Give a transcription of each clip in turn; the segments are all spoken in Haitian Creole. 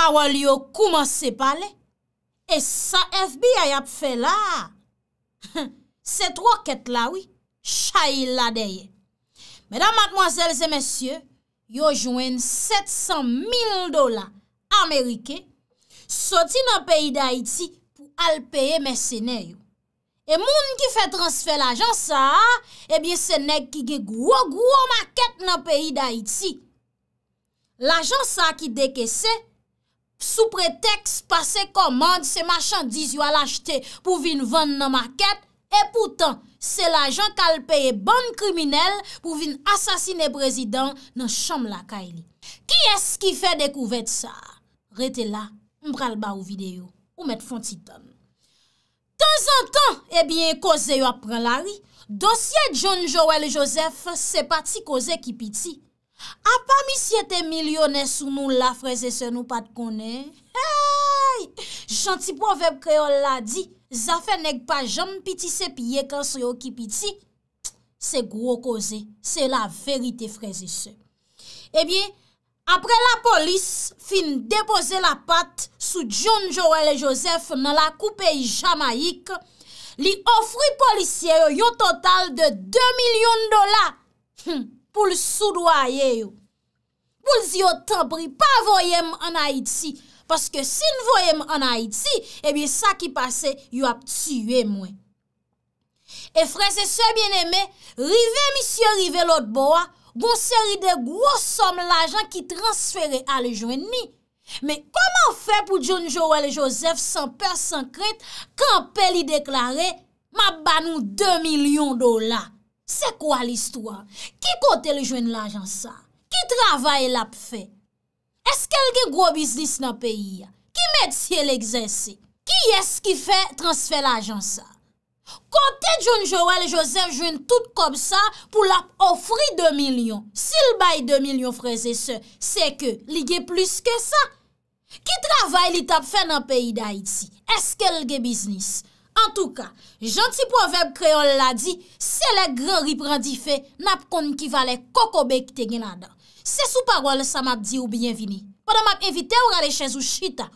kawal yo kouman se pale, e sa FB a yap fe la. Se tro ket la wi, chayil la deye. Medan matmoazel se mesye, yo jwen 700 mil dola, Amerike, soti nan peyi da iti, pou alpeye mesene yo. E moun ki fe transfer la jansa, e biye se nek ki ge gwo gwo ma ket nan peyi da iti. La jansa ki deke se, Sou preteks pase komande se machan diz yo al achete pou vin vande nan maket. E poutan, se la jan kalpeye ban kriminel pou vin asasine prezident nan chanm lakay li. Ki es ki fe dekouvet sa? Retela, mbral ba ou videyo, ou met fon titan. Tan zan tan, ebyen koze yo apren lari, dosye John Joel Joseph se pati koze ki piti. A pa mi si ete milyonè sou nou la freze se nou pat konè? Hey! Chanti pou anveb kreol la di, zafè neg pa jom piti se piye kan sou yo ki piti, se gro koze, se la verite freze se. Ebyen, eh apre la polis fin depoze la pat sou John Joel Joseph nan la koupei Jamaik, li ofri polisye yo yo total de 2 milyon dola. Hmm! pou l sou do a ye yo. Pou l zi yo te pri pa voyem an Haiti, paske si n voyem an Haiti, ebi sa ki pase, yo ap tsyye mwen. E fre se se bien eme, rive misye rive lot bo a, goun seri de gwo som l ajan ki transfere a le jwen mi. Me koman fe pou djon Jowel Joseph san per san kret, kan peli deklare, ma banou 2 milyon dola. Se kwa l'istwa? Ki kote l'jwen l'ajansa? Ki travay l'ap fe? Eske lge gwo biznis nan peyi ya? Ki metye l'exense? Ki eski fe transfer l'ajansa? Kote John Joel Joseph jwen tout kom sa pou l'ap ofri 2 milyon. Sil bay 2 milyon freze se, se ke li ge plus ke sa. Ki travay li tap fe nan peyi da iti? Eske lge biznis? An tou ka, janti poveb kreol la di, se le gran riprandi fe nap konn kivalè kokobek te genada. Se sou parwal sa map di ou bienvini. Pwede map evite ou rale chèz ou chita.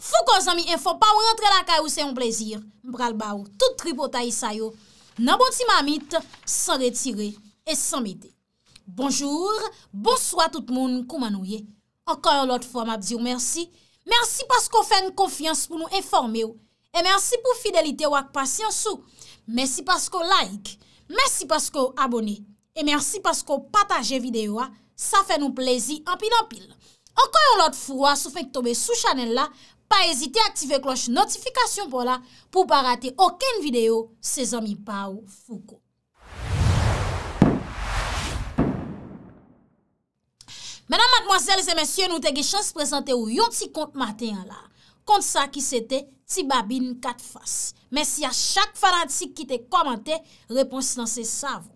Fou kon zami enfo pa ou rentre la kay ou se yon plezir. Mbral ba ou, tout tribo ta yisayo. Nan bon ti mamit, san retire et san mide. Bonjour, bonsoi tout moun koumanouye. Ankoy ou lot fwa map di ou mersi. Mersi paskou fè n konfians pou nou enforme ou. E mersi pou fidelite wak pasyon sou. Mersi pasko like, mersi pasko abone, e mersi pasko pataje videyo a, sa fe nou plezi anpil anpil. Anko yon lot fwo a sou fek tobe sou chanel la, pa ezite aktive kloche notifikasyon pou la, pou pa rate oken videyo se zami pa ou fuko. MENAN MATEMOISELES ET MENSIEU, NOU TE GECHAN SE PRESENTE O YON TI KONTE MATE YON LA. kont sa ki se te ti babin kat fas. Mè si a chak fadant si ki te komante, repons nan se savon.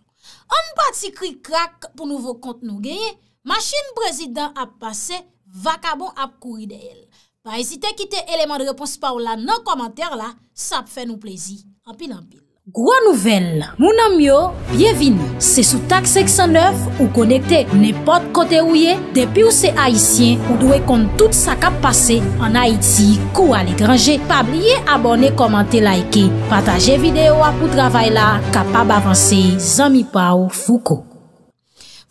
An pa ti kri krak pou nouvo kont nou genye, machin prezident ap pase, vakabon ap kouri de el. Pa ezite ki te eleman de repons pa ou la nan komante la, sa ap fè nou plezi. An pin an pin. Gwa nouvel, mounan myo, byevini, se sou tak 609 ou konekte nepot kote ou ye, depi ou se Haitien ou dwe kont tout sa kap pase an Haiti kou al e grange, pa blye abone komante laike, pataje videyo apou travay la, kapab avanse zami pa ou fouko.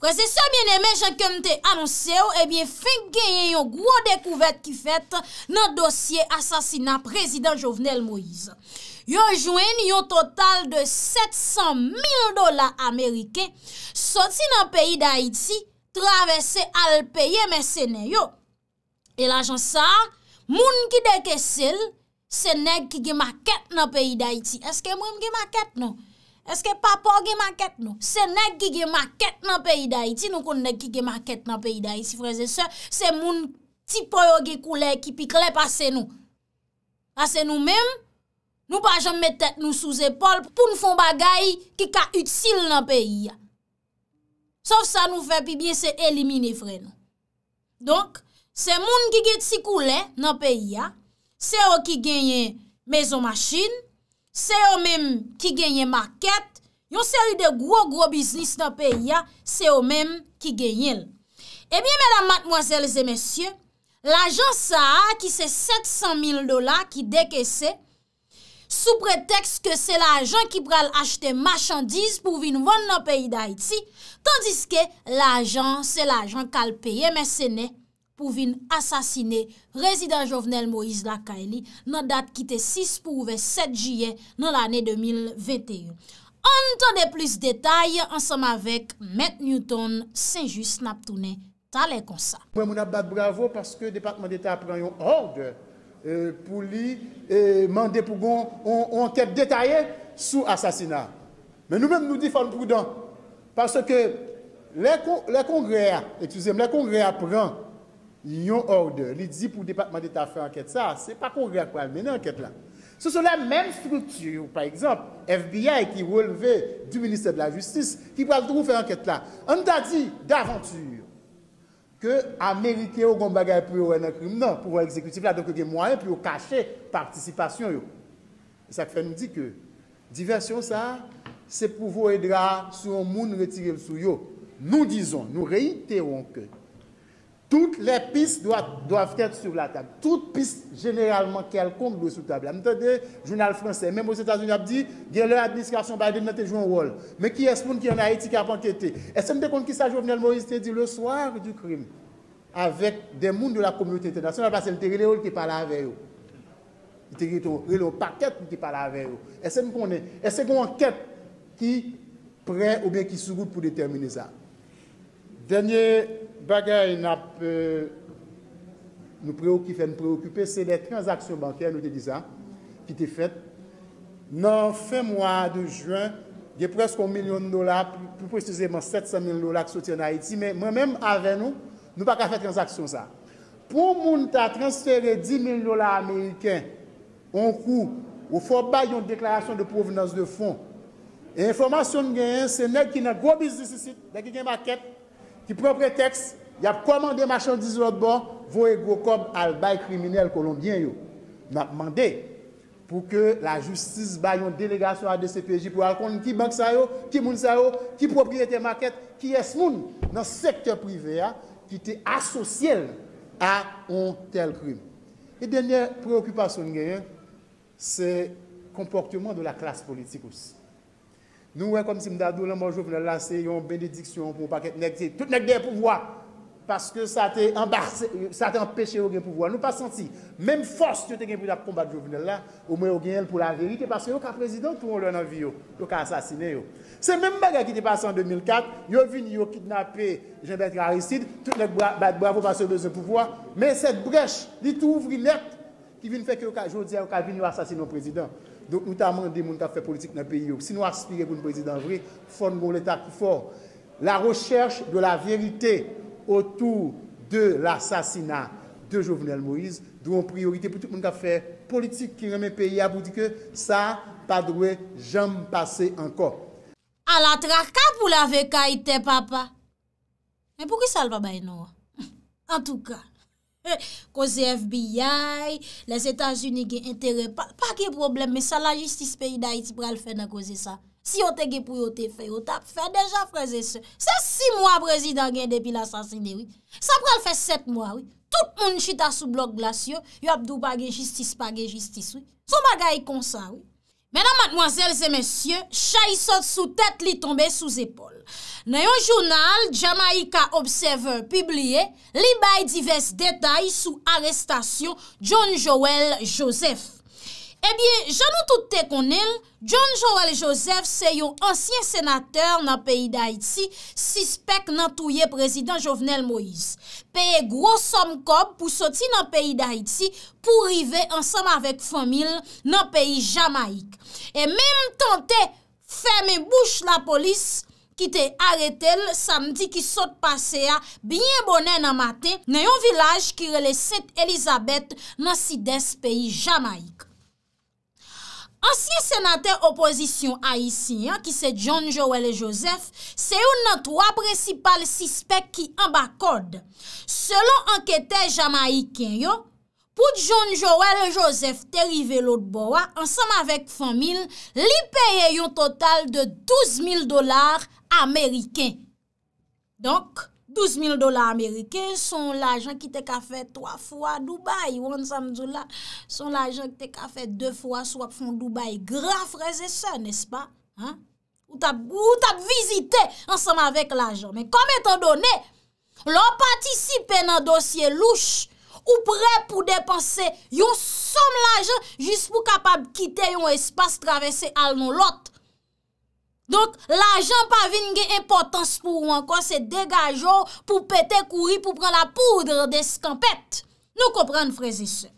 Prese se mwen eme jan kem te anonse ou, ebyen eh fin genye yon gwa dekouvet ki fet nan dosye asasina prezident Jovenel Moïse. Yo jwen yo total de 700.000 dola Amerike, soti nan peyi da iti, travese al peye, men se ne yo. E la jan sa, moun ki deke sel, se neg ki ge maket nan peyi da iti. Eske moun ge maket nou? Eske papo ge maket nou? Se neg ki ge maket nan peyi da iti, nou kon neg ki ge maket nan peyi da iti. Se moun ti po yo ge kou lè ki pi klep ase nou. Ase nou mèm, Nou pa jom metet nou sou zepol pou nou fon bagay ki ka utsil nan peyi ya. Sof sa nou fe pi biye se elimine vre nou. Donk, se moun ki ge tsikoulè nan peyi ya, se yo ki genye mezo machin, se yo mem ki genye market, yon seri de gwo gwo biznis nan peyi ya, se yo mem ki genye l. Ebyen, medan matmoazelze mesye, l ajan sa a ki se 700 mil dola ki deke se, sou pretext ke se la ajan ki pral achete machandise pou vin vande nan peyi da iti, tandis ke la ajan se la ajan kal peye mese ne pou vin asasine rezida jovenel Moïse Lakaeli nan dat ki te 6 pou ouve 7 juye nan l ane 2021. An ton de plis detay ansam avek Matt Newton, Saint-Just Naptonen, talekonsa. Mwen moun ap bat bravo paske Departement d'Etat pran yon orde Euh, pou li euh, mande pou gon ou anket detaye sou asasina. Men nou men nou di Fadou Proudan, parce ke le kongre a, ekzusem, le kongre a pran, yon orde, li di pou Departement d'Etat fè anket sa, se pa kongre a kwa men anket la. Se sou la men struktur, par exemple, FBI ki wole ve du Ministè de la Justice, ki wale drou fè anket la. An ta di, davantur, ke a merite yo gom bagay pou yo wè nan krim nan, pou wè ekzekutif la, donke gen mwanyen, pou yo kache participasyon yo. E Sakfe nou di ke, diversyon sa, se pou wè dra, sou yon moun nou retirel sou yo. Nou dizon, nou reiteron ke. Toutes les pistes doivent, être sur la table. Toute pistes, généralement, quelconque, être sur la table. Attendez, journal français, même aux États-Unis, a dit que l'administration Biden a joué un rôle. Mais qui est-ce qui en Haïti qui a enquêté Est-ce que vous qui ça, Jovenel Moïse, dit le soir du crime, avec des membres de la communauté internationale, parce que le territoire qui parle avec eux. Le territoire, le paquet qui parle avec eux. Est-ce que vous Est-ce qu'on enquête qui prêt ou bien qui se pour déterminer ça Dernier bagè yon ap euh, nou preokife, nou preokipe, se le transaksyon bankè, nou te dizan, ki te fet, nan fe mwa de jwen, ge presko milyon dola, pou preksizèman 700 mil dola ki sotè nan Haiti, men mèm arè nou, nou pa ka fè transaksyon sa. Po moun ta transferè 10 mil dola Amerikè an kou, ou fo ba yon deklarasyon de provenance de fond, e informasyon genyen, se nek ki nan gobi zisisi, nek ki gen bakèp, Ki propre teks, y ap komande machan dizot bon, vo e gokob al bay kriminell kolombien yo. N ap mande pou ke la justis bay yon delegasyon a DCPJ pou akonde ki bank sa yo, ki moun sa yo, ki propriyete maket, ki es moun nan sektor prive ya, ki te asosyele a on tel krim. E denye preokupasyon genyen, se komportyman do la klas politik osi. Nou wè kom si mdadou lè mwen jovnel la se yon benediksyon pou mwen pa ket nèkdi. Tout nèkdi pou vwa. Paske sa te empèche yon gen pou vwa. Nou pa santi. Mèm fòs yon te gen pou da ppombat jovnel la, ou mwen yon gen el pou la ririte, paske yon ka prezident pou yon lè nan vyo. Yon ka asasine yon. Se mèm mbè gè ki te pase en 2004, yon vin yon kitnapè, jen bete karisid, tout nèk bat bwa pou paske yon bezè pou vwa. Mèm set brech, ditou ouvri nèk, ki vin fèk yon ka Notaman de moun ka fè politik nan peyi yo. Si nou aspire goun prezidant vri, fon moun letak ki for. La recherche de la verite otou de l'assasina de Jovenel Moïse dron priorite pou tout moun ka fè politik ki reme peyi abou dike sa padwe jem pase anko. A la traka pou la veka ite papa. Me pou ki salva bay nou? An tou ka. Koze FBI, les Etats-Unis gen intere, pa ge probleme, me sa la justice peyi da iti pral fe nan koze sa. Si yo tege pou yo te fe, yo tap fe, deja freze se. Se si mwa prezident gen depi la sasine, sa pral fe set mwa. Tout moun chita sou blok glasyon, yo apdou pa gen justice, pa gen justice. Sou maga yi konsan. Mè nan matmoazèl zè mèsyè, chayi sot sou tèt li tombe sou zèpol. Nèyon jounal, Jamaica Observer publiye, li bay divers detay sou arrestasyon John Joel Joseph. Je nou tout te konel, John Joel Joseph se yo ansyen senater nan peyi da iti, sispek nan touye prezident Jovenel Moïse. Peye gros som kob pou soti nan peyi da iti pou rive ansenm avek famil nan peyi Jamaik. E menm tante fèmè bouch la polis ki te aretel samdi ki sot pase ya, binyen bonen nan mate nan yon vilaj ki rele set Elisabeth nan sides peyi Jamaik. ansyen senater opozisyon a yisi, ki se John Joel Joseph, se yon nan 3 precipal sispek ki an bak kode. Selon anketè Jamaikè yo, pou John Joel Joseph terive lout bowa, ansenm avèk famil, li peye yon total de 12 000 dolar Amerikè. Donk, 12000 dola Amerike, son lajan ki te kafe 3 fwa Duba, yon samdjou la, son lajan ki te kafe 2 fwa swap fon Duba, yon graf reze se, nespa? Ou tap vizite ansanm avek lajan, men kom etan donen, lò patisipe nan dosye louche, ou pre pou depanse, yon som lajan jis pou kapab kite yon espase travesse al non lote. Donk la jan pa vin gen impotans pou wankon se degajo pou pete kouri pou pran la poudre de skampet. Nou kopran freze se.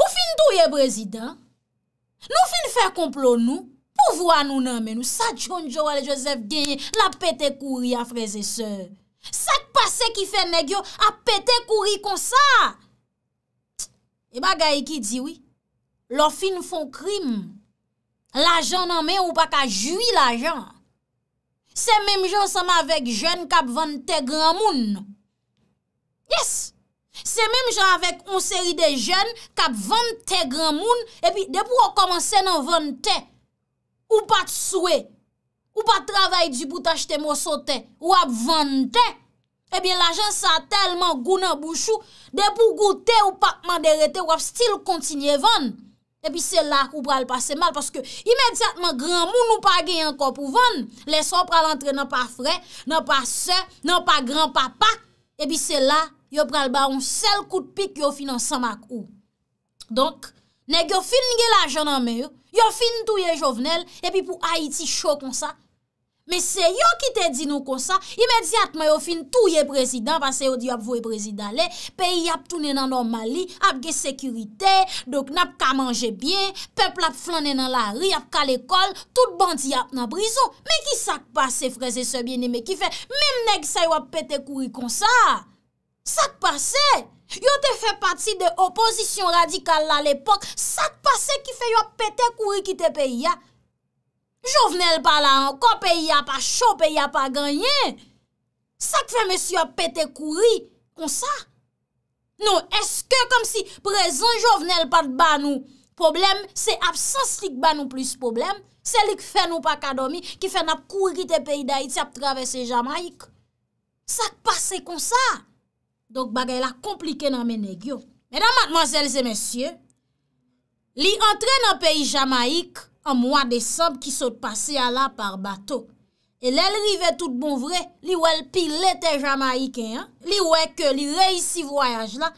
Ou fin tou ye brezidan, nou fin fè komplo nou, pou vwa nou nanmen nou, sa chonjou ale Josef genye la pete kouri a freze se. Sak pase ki fè negyo a pete kouri kon sa. E ba gaye ki diwi, lor fin fon krim moun. L'ajan nan men ou pa ka jwi l'ajan. Se menm jan seman avek jen kap vante gran moun. Yes! Se menm jan avek on seri de jen kap vante gran moun. E pi depou wak komanse nan vante. Ou pa t'souwe. Ou pa travaye di bout achete mou sote. Wap vante. E pi l'ajan sa telman gounan bouchou. Depou goute ou pa mandere te wap stil kontinye vante. Epi se la kou pral pase mal, paske imediatman gran moun nou pa gen yon kop ou van, leson pral entre nan pa fre, nan pa se, nan pa gran papa, epi se la, yo pral ba un sel kout pik yo finan san mak ou. Donk, neg yo fin nge la janan me yo, yo fin tout ye jovenel, epi pou Haiti chok kon sa, Me se yo ki te di nou konsa, imediat ma yo fin tou ye prezident, pa se yo di ap voye prezidale, peyi ap tounen nan normali, ap ge sekurite, dok nap ka manje bien, pepl ap flannen nan la ri, ap kal ekol, tout bandi ap nan brizo. Me ki sak pa se freze se biene, me ki fe, mem neg sa yo ap pete kouri konsa. Sak pa se, yo te fe pati de opozisyon radikal la l'epok, sak pa se ki fe yo ap pete kouri ki te peyi ya. Jouvenel pa la anko, peyi a pa chope, peyi a pa ganyen. Sak fe monsi ap pete kouri kon sa? Non, eske kom si prezen jouvenel pat banou problem, se ap sens li k banou plus problem, se li k fe nou pa kadomi, ki fe nap kouri te peyi da iti ap travese Jamaik. Sak pase kon sa? Donk bagay la komplike nan menegyo. Menan matman zelze monsi, li antre nan peyi Jamaik, An mwa desab ki sot pase ala par bato. E lè l'rive tout bon vre, li wè l'pil l'ete jamaike, li wè ke li reis si voyaj la,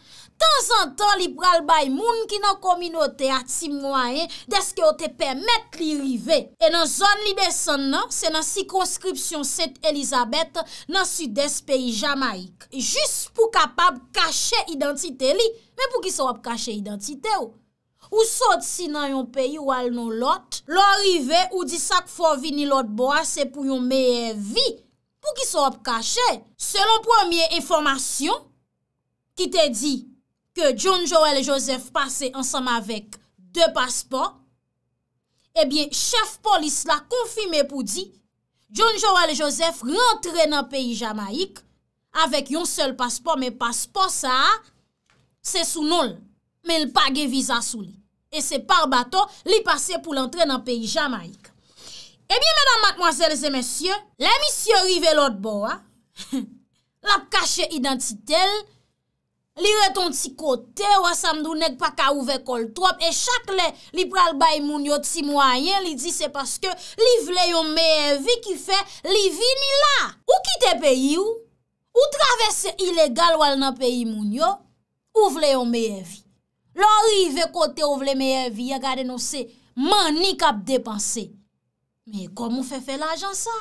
tan zan tan li pral bay moun ki nan kominote ati mwayen deske o te permette li rive. E nan zon li desan non, nan, se nan si konskripsyon set Elizabeth nan sud-est peyi jamaike. Jus pou kapab kache identite li, men pou ki so ap kache identite ou. ou sot si nan yon peyi ou al nou lot, lor rive ou di sak fò vini lot bo a se pou yon meyè vi, pou ki so ap kache. Se lon pwemye informasyon ki te di ke John Joel Joseph pase ansam avèk dè paspò, ebyen eh chef polis la konfime pou di John Joel Joseph rentre nan peyi Jamaik avèk yon sel paspò, mè paspò sa se sou nol, mè l page viza sou li. E se par bato li pase pou l'entre nan peyi Jamaik. E biye menan matmoazelze mensyon, le misyon rive lout bo, lap kache identitel, li reton ti kote, wa samdou nek pa ka ouve kol trop, e chak le li pral bay moun yo ti mwayen, li di se paske li vle yon meye vi ki fe li vini la. Ou kite peyi ou, ou travesse ilegal wal nan peyi moun yo, ou vle yon meye vi. Lo rive kote ou vle meyè vi ya gade nou se manikap depanse. Me komon fe fe lajan sa?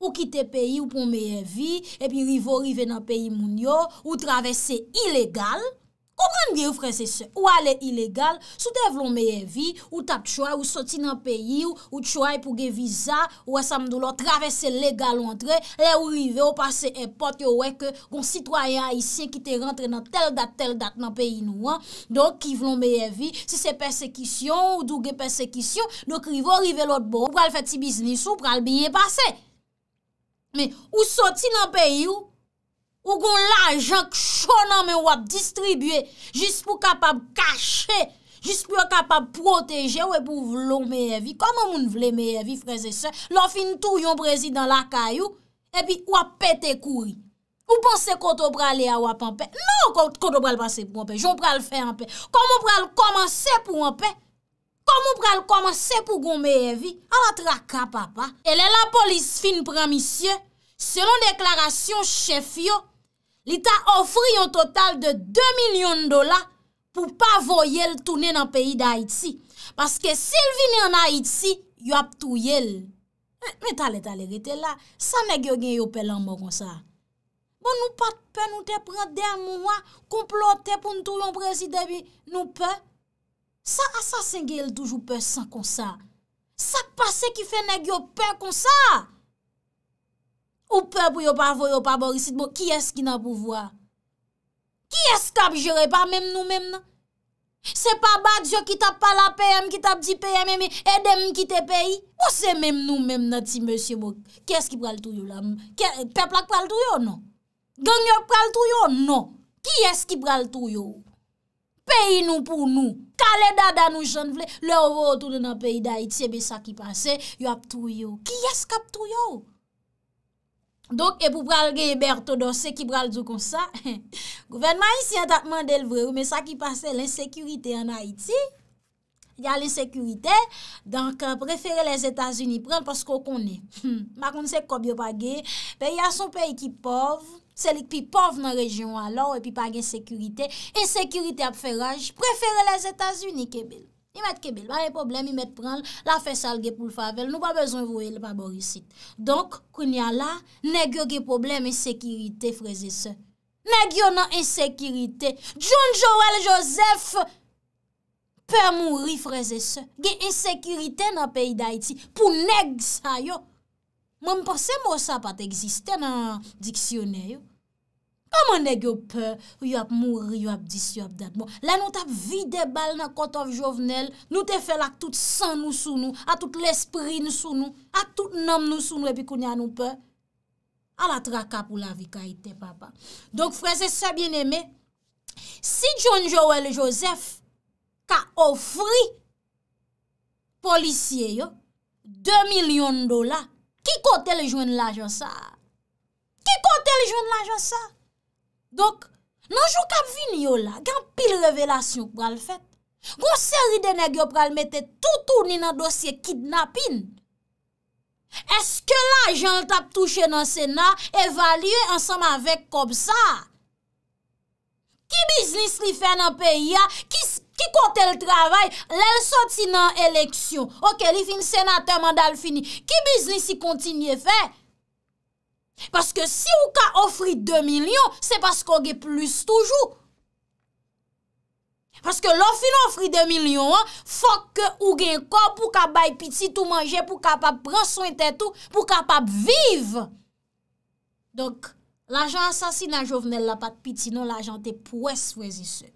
Ou kite peyi ou pou meyè vi, epi rive ou rive nan peyi moun yo, ou travesse ilegal, Komran gen ou franse se, ou ale ilegal, sou devlon meyevi, ou tap choy, ou soti nan peyi, ou choy pou gen viza, ou asam dou lo travesse legal wantre, le ou rive ou pase e pot yo wek kon sitwayan isye ki te rentre nan tel dat tel dat nan peyi nou an, donk ki vlon meyevi, se se persekisyon, ou dougen persekisyon, donk rive ou rive lot bon, ou pral fati biznis, ou pral biye pase. Men, ou soti nan peyi ou... Ou goun la jank chonan men wap distribye, jis pou kapab kache, jis pou kapab proteje, ou e pou vlo meyevi, koman moun vle meyevi freze se, lo fin tou yon prezi dan lakayou, e bi wap pete kouri. Ou panse koto brale a wap anpe, nou koto brale panse pou anpe, joun brale fe anpe, koman moun brale komanse pou anpe, koman moun brale komanse pou goun meyevi, ala tra kapapa, e le la polis fin pramisye, selon deklarasyon chef yo, Li ta ofri yon total de 2 milyon dola pou pa vo yel toune nan peyi da Haiti. Paske si l vini an Haiti, yop tou yel. Meta leta le rete la, sa negyo gen yo pe lan mo konsa. Bon nou pat pe nou te pren den mouwa, komplote pou nou tou lon prezidebi, nou pe. Sa asasengi el toujou pe san konsa. Sa pase ki fe negyo pe konsa. Ou pe pou yo pa vo yo pa borisit bo, ki eski nan pou vwa? Ki eska ap jore pa mem nou mem nan? Se pa badjo ki tap pa la pèm, ki tap di pèm, e mi edem ki te pèi? Ou se mem nou mem nan ti mèsyè bo? Ki eski pral tou non? yo la? Pep lak pral tou yo, non? Gen yop pral tou yo, non? Ki eski pral tou yo? Pèi nou pou nou. Kale dada nou jen vle, lè ou vò ou tou nou nan pèi dayi, tsebe sa ki panse, yop tou yo. Ki eska ap tou yo? Donk e pou pral geyeber to do se ki pral zou kon sa, gouvenman yisi yon tatman del vre ou, me sa ki pase l'insekurite an Haiti, ya l'insekurite, donk prefere les Etats-Unis pren, paskou konen. Makon se koubyo page, pe ya sou peyi ki pov, selik pi pov nan rejyon an lor, e pi page insekurite, insekurite ap feraj, prefere les Etats-Unis kebel. I met kebel, ba yon problem, i met pran la fesal ge pou l favel, nou ba bezon vwe l pa borisit. Donk, kwen yon la, neg yon ge problem ensekirite freze se. Neg yon nan ensekirite. John Joel Joseph, pè moun rifreze se. Ge ensekirite nan peyi da iti pou neg sa yo. Mwen mpase mwosa pat eksiste nan diksyoneyo. A man neg yo pe, yo ap mou, yo ap dis, yo ap dat. Bon, la nou tap vide bal na kot of jovenel, nou te fe lak tout san nou sou nou, a tout l'espri nou sou nou, a tout nom nou sou nou epi koun ya nou pe. A la traka pou la vi ka ite, papa. Donk freze, sa bien eme, si John Joel Joseph ka ofri policye yo, 2 milyon dola, ki kote le joen la josa? Ki kote le joen la josa? Donk, nanjou kap vin yo la, gen pil revelasyon kwa l fèt? Gon seri dene gyo pral mette toutouni nan dosye kidnapin? Eske la jan l tap touche nan sena, evalye ansam avek kob sa? Ki biznis li fè nan peyi ya? Ki kote l travay? Lèl soti nan eleksyon. Ok, li fin sena termandal fini. Ki biznis li kontinye fè? Paske si ou ka ofri 2 milyon, se paske ou gen plus toujou. Paske l'ofri nou ofri 2 milyon, fokke ou gen ko pou ka bay piti tou manje, pou kapap pran son tetou, pou kapap viv. Donk, l'ajan sasina jovnel la pat piti nou, l'ajan te pwes wèzi se.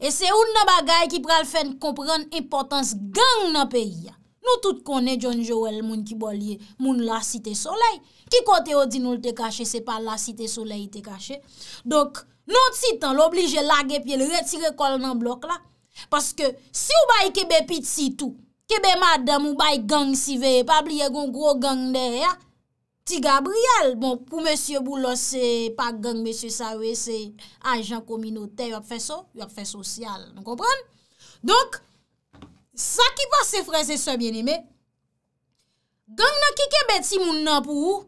E se ou nan bagay ki pral fèn kompran importans gang nan peyi ya. Nou tout konen John Joel, moun ki bolye, moun La Cité Soleil. Ki kote o di nou te kache, se pa La Cité Soleil te kache. Donk, nou titan l'oblige lage pie, l'retire kol nan blok la. Paske, si ou baye kebe pit si tou, kebe madam ou baye gang si veye, pa bliye goun gro gang der, ya, ti Gabriel, bon, pou monsie Boulos se, pa gang monsie Saoué se, ajan kominote, yop fe so, yop fe sosyal, nou kompran? Donk, Sa ki pa se freze se mjeni me, gang nan kike beti moun nan pou ou,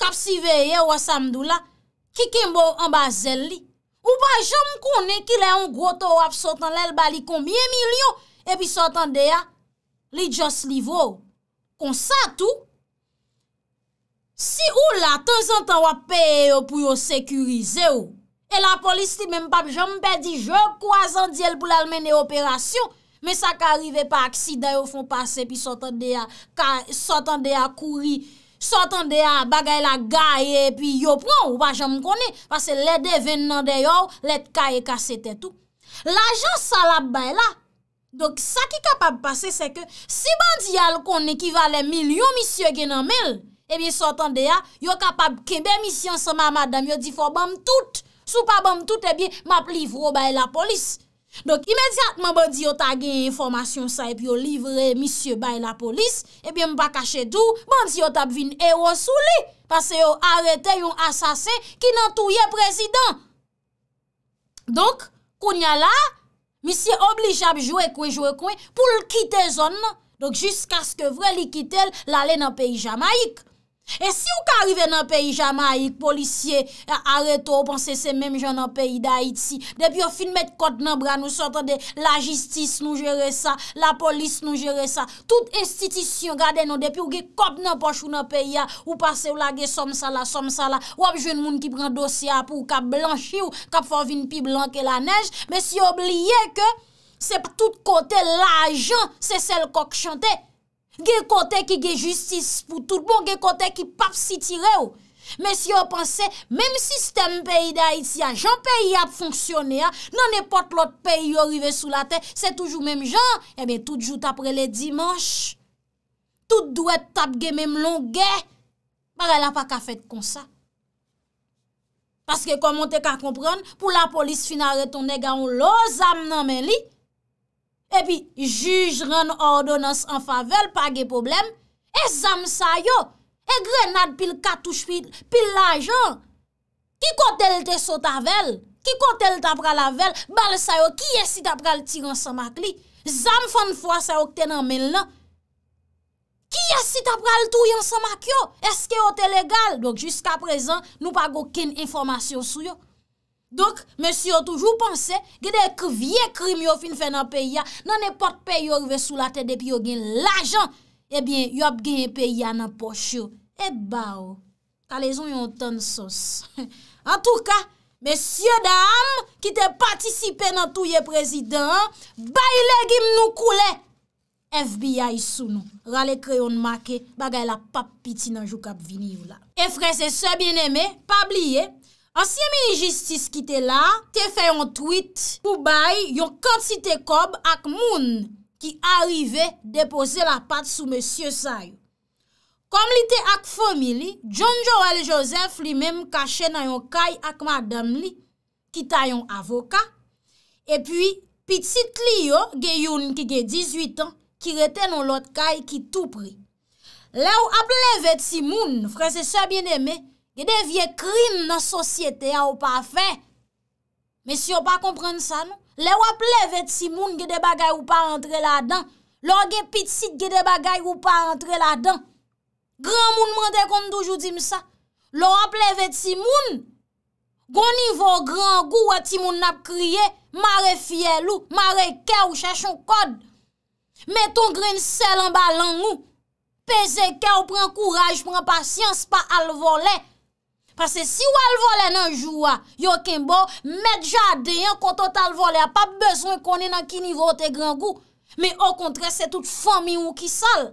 kap si veye ou asam dou la, kike mbo ambazel li, ou pa jom konen ki le an gro to wap sotan lel bali konmye milyon, epi sotan de ya, li jos li vwo, kon sa tou, si ou la tenzantan wap peye ou pou yo sekurize ou, e la polis ti men pap jom pedi jok kwa zan di el pou lal mene operasyon, Men sa ka arrive pa aksida yo fon pase pi sotan de ya kouri, sotan de ya bagay la gaye pi yo pran ou wajan m konen. Pase lede ven nan de yo, lede kaye kase te tou. L'ajan sa la bay la. Donk sa ki kapab pase se ke si bandi al konen ki vale milyon misyo genan mel, e eh bin sotan de ya yo kapab kebe misyon sa ma madam yo di fo bam tout. Sou pa bam tout e eh bin map livro bay la polis. Donk imediatman bon di yo ta genye informasyon sa e pi yo livre misye bay la polis, e biye mba kache tou, bon di yo ta bvin e wosou li, pase yo arete yon asasen ki nan touye prezident. Donk, kounya la, misye oblijab jowe kwen jowe kwen pou l kitè zon nan, donk jiska skè vre li kitè l lalè nan peyi Jamaik. E si ou ka arrive nan peyi Jamaik, policye, areto ou panse se menm jan nan peyi Daiti, depi ou fin met kote nan bra nou sotan de la jistis nou jere sa, la polis nou jere sa, tout estitisyon gade nou depi ou ge kop nan poch ou nan peyi ya, ou pase ou la ge som sala, som sala, ou ap jwen moun ki pren dosya ap ou kap blanchi ou kap fò vin pi blanke la nej, me si oubliye ke se tout kote la jan se sel kok chante, Ge kote ki ge justis pou tout bon, ge kote ki pap si tire ou. Men si yo panse, menm sistem peyi da iti a, jan peyi ap fonksyone a, nan epot lot peyi yo rive sou la ten, se toujou menm jan, e men tout jou tapre le dimanche, tout dou et tap ge menm lon ge, pare la pa ka fet kon sa. Paske kon monte ka kompran, pou la polis finare ton nega ou lo zam nan men li, epi juj ren ordonans an favel pa ge problem, e zam sayo, e grenad pil katouj pil lajan, ki kote l te sota vel, ki kote l tapra la vel, bal sayo, ki yesi tapra l tiran samak li, zam fan fwa sayo kten an men lan, ki yesi tapra l touyan samak yo, eske yo te legal, dok jiska prezan nou pag okin informasyon sou yo. Donk, mesye yo toujou panse, gede ek vie krim yo fin fè nan peya, nan epot peyo rive sou la tèdè epi yo gen l'ajan, ebyen, yo ap gen peya nan poch yo. E eh ba, o. Oh. Kale zon yon ton sos. En touka, mesye dam, ki te patisipe nan touye prezident, bayle gim nou koule, FBI sou nou. Rale kreyon make, bagay la pap piti nan jou kap vini yo la. E fre se se bien eme, pa bliye, Asyemi ijistis ki te la, te fe yon tweet pou bay yon kant si te kob ak moun ki arive depose la pat sou monsie sa yo. Kom li te ak fomi li, John Joel Joseph li menm kache nan yon kay ak madam li, ki ta yon avoka. E pi, pitit li yo, ge yon ki ge 18 an, ki rete nan lot kay ki tou pri. Le ou ap lev et si moun, frese se bien eme. Gede vie krim nan sosyete a ou pa fe. Me si yo pa komprende sa nou. Le wap leve et si moun gede bagay ou pa entre la dan. Le wap gepit sit gede bagay ou pa entre la dan. Gran moun mwande kon toujou di msa. Le wap leve et si moun. Gonivou gran gou ati moun nap kriye. Mare fiyel ou, mare ke ou, chachon kod. Meton gren sel an balan ou. Peze ke ou, pren kouraj, pren pasyans, pa al volen. Pase si ou al vole nan jou a, yo ken bo, medja deyan koto tal vole. A pa bezwen konen nan ki nivou te gran gou. Me o kontre, se tout fomi ou ki sal.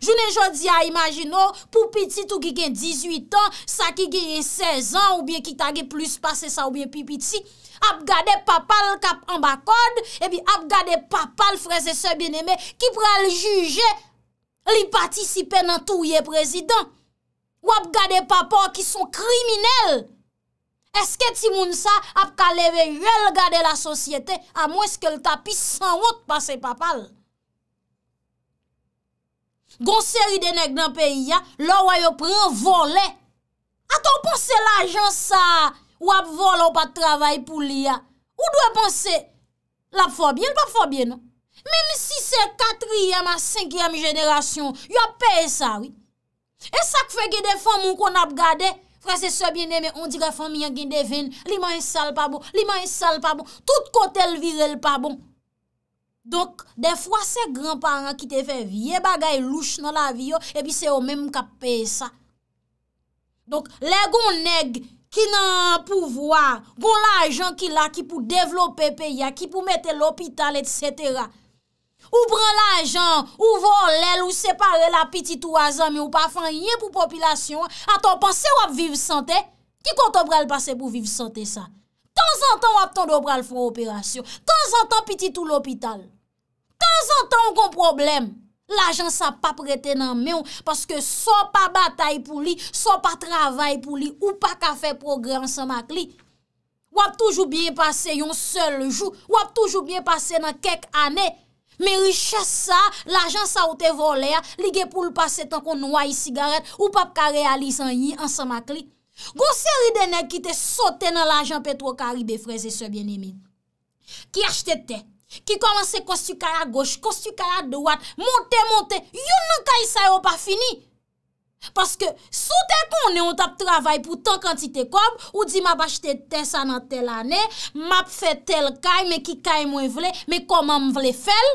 Je ne jodi a imagino, pou piti tou ki gen 18 an, sa ki gen 16 an, ou bien ki tagi plus pase sa ou bien pi piti. Ap gade papal kap ambakod, e bi ap gade papal freze se bieneme, ki pral juje li patisipe nan tou ye prezident. Ou ap gade pa pa ki son kriminel. Eske ti moun sa ap ka leve jel gade la sosyete a mwes ke l tapis san wot pa se pa pal. Gonseri denek nan peyi ya, lor woye pren volen. A to ponsen la jan sa, ou ap volen wap a travay pou li ya. Ou dwe ponsen la fobyen, pa fobyen nan. Mem si se katriyem a senkyem jenerasyon, yo ap peye sa wite. E sak fe gede fam moun kon ap gade, frase sebyen deme, on dire fam yon gede ven, li man yon sal pa bon, li man yon sal pa bon, tout kote l virel pa bon. Donk, defwa se granparen ki te fe vie bagay louch nan la vio, epi se o menm ka pey sa. Donk, le goun neg ki nan pouvoar, goun la ajan ki la ki pou devlope peya, ki pou mette l opital, etc., Ou pran l'ajan, ou vo l'el, ou separe la piti tou azan, mi ou pa fanyen pou popilasyon, an ton panse wap viv sante, ki konton pral pase pou viv sante sa? Tan zan tan wap ton do pral fwa operasyon, tan zan tan piti tou l'opital, tan zan tan wakon problem, l'ajan sa pa prete nan men, paske so pa batay pou li, so pa travay pou li, ou pa ka fe progransan mak li, wap toujou biye pase yon sel jou, wap toujou biye pase nan kek ane, Meri chese sa, l'ajan sa ou te vole a, li ge pou l'passe tanko nouay sigaret ou pap ka realise an yi, an sa makli. Gon seri dene ki te sote nan l'ajan petro ka ribe freze se bien emin. Ki achete ten, ki komanse kostu kaya goch, kostu kaya dwat, monte monte, yon nan kay sa yo pa fini. Paske sote konen an tap travay pou tank an ti te kob, ou di mab achete ten sa nan tel ane, mab fe tel kay, me ki kay mwen vle, me koman mwen vle fel.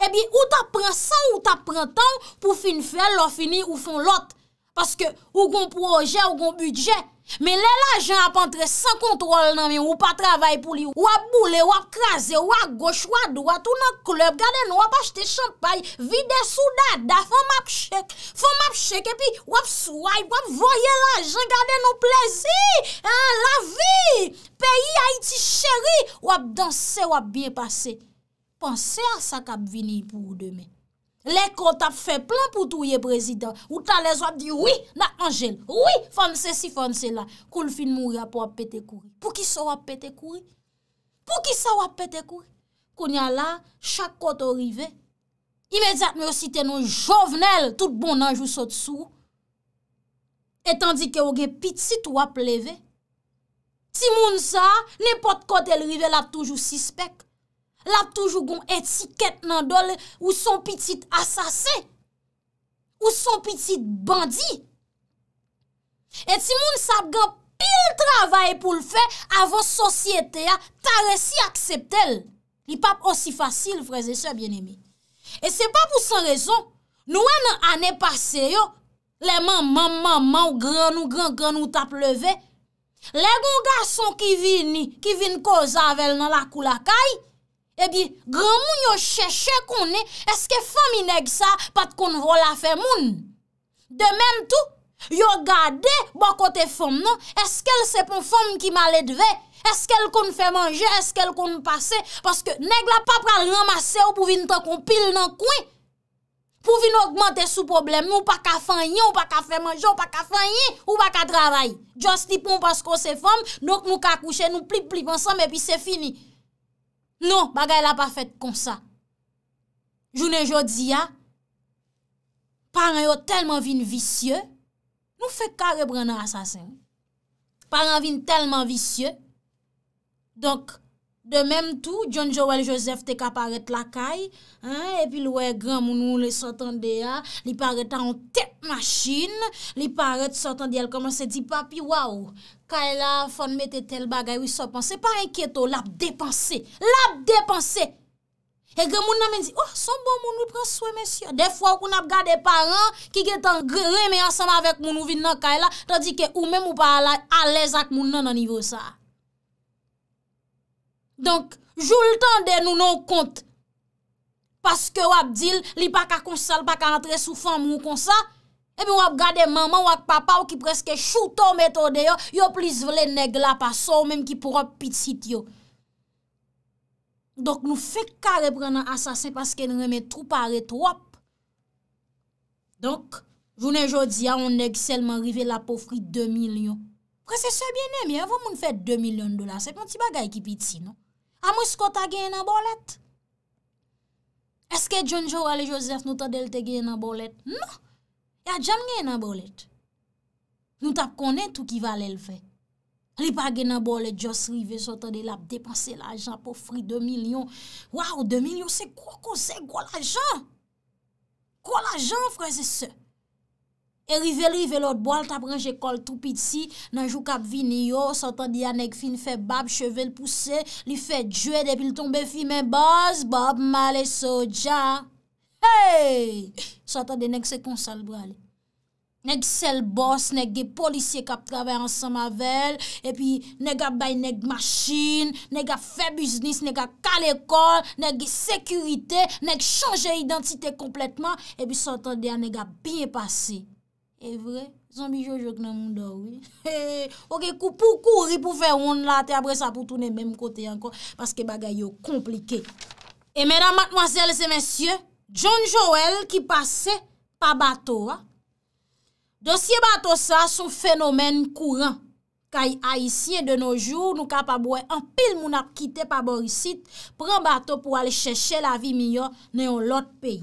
Ebi eh ou ta pren sa ou ta pren tan pou fin fè lò fini ou fon lot. Paske ou gon proje, ou gon budget. Men lè la jen ap entre san kontrol nan mi ou pa travay pou li. Wap boule, wap krasè, wap goch, wap do, wap tout nan klub. Gade nou wap achte champay, vide sou dada, fò map chèk, fò map chèk. Epi wap sway, wap voye la jen, gade nou plezi, la vi, peyi ha iti chéri, wap danse, wap biye pase. Pansè a sa kap vini pou ou demè. Le kote ap fè plan pou tou ye prezident. Ou ta le zo ap di, oui, na anjel. Oui, fonsè si fonsè la. Kou l fin mou ya pou ap pete kou. Pou ki sa wap pete kou? Pou ki sa wap pete kou? Kou nya la, chak kote ou rive. Ime djat me osite nou jovenel, tout bon anjou sot sou. Etan di ke ou ge pit si tou wap leve. Si moun sa, nipote kote el rive la toujou sispek. Lap toujou goun etiket nan dole ou son pitit asase, ou son pitit bandi. Et si moun sap goun pil travaye pou l'fe avon sosyete a, ta resi akseptel. Li pap osi fasil, freze se, bien emi. E se pap ou san rezon, nou en ane pase yo, le man man man man ou gran ou gran gran ou tap leve, le goun gason ki vin kozavel nan la kou la kaye, Ebi, eh gran moun yo chè chè konè, eske fèm yon neg sa pat kon vò la fè moun? De menm tou, yo gade, bakote fèm nan, eske l se pon fèm ki malè dve? Eske l kon fè manje, eske l kon pase? Paske neg la papra ramase ou pou vin ta kon pil nan kwen? Pou vin augmente sou problem, ou pa ka fèm yon, ou pa ka fè manje, ou pa ka fèm yon, ou pa ka travay? Justi pon pasko se fèm, nouk nou ka kouche, nou plip plip ansan, epi se fini. Non, bagay la pa fèt kon sa. Jounen jodi ya, paran yo telman vin visye, nou fè kare brè nan asasen. Paran vin telman visye, donk, De menm tou, John Joel Joseph te ka paret lakay, e pi lwè gran moun moun le sotan de ya, li pareta an tep machine, li paret sotan de ya, l koman se di papi, waw, kaila fon mette tel bagay wisopan, se pa enkyeto, lap depanse, lap depanse! E gen moun namen di, oh, son bon moun ou pran sou men sya, defwa ou koun ap gade paran, ki gen tan greme ansanm avèk moun ou vin nan kaila, ta di ke ou men moun pa alay, alèz ak moun nan anivosa. Donk, joul tande nou nou kont. Paske wap dil, li pa ka konsal, pa ka natre soufan moun konsa, epi eh wap gade maman wak papa wak ki preske chouto meto deyo, yo plis vle neg la pa so, ou menm ki pou wap pitit yo. Donk, nou fe kare prenen asasen paske nou reme trou paret wap. Donk, jounen jodi ya, on neg selman rive la pofri 2 milyon. Prese se biene mi, avon moun fet 2 milyon dola, sep moun ti bagay ki pitit si non. Amou skot a gen nan bolet? Eske John Joe ale Joseph nou ta delte gen nan bolet? Non! Ya djam gen nan bolet. Nou tap konen tout ki valel fe. Li pa gen nan bolet, Josri ve sota de lap, depanse l'ajan pou fri 2 milyon. Waw, 2 milyon se kwa ko se? Kwa l'ajan? Kwa l'ajan freze se? E rive l, rive l ot boal, ta pranje kol tout piti, nanjou kap vini yo, sotan diya nek fin fe bab, chevel puse, li fe djwede, epi l tombe fi men boz, bab male soja. Hey! Sotan diya nek se konsal boal. Nek sel boz, nek de polisye kap trabay ansan mavel, epi nek ap bay nek masjin, nek ap fe biznis, nek ap kal ekol, nek ap sekurite, nek ap chanje identite kompletman, epi sotan diya nek ap biye pase. E vre, zanbi jojok nan moun do. Ok, kou pou kouri pou fè roun la, te apre sa pou toune mèm kote ankon, paske bagay yo komplike. E mèdam matmwansèl se mèsyè, John Joel ki pase pa bato. Ah. Dosye bato sa son fenomen kouran. Kay a yisiye de nou joun, nou ka pa bouè anpil moun ap kite pa bori sit, pran bato pou ale chèche la vi miyo nan yon lot peyi.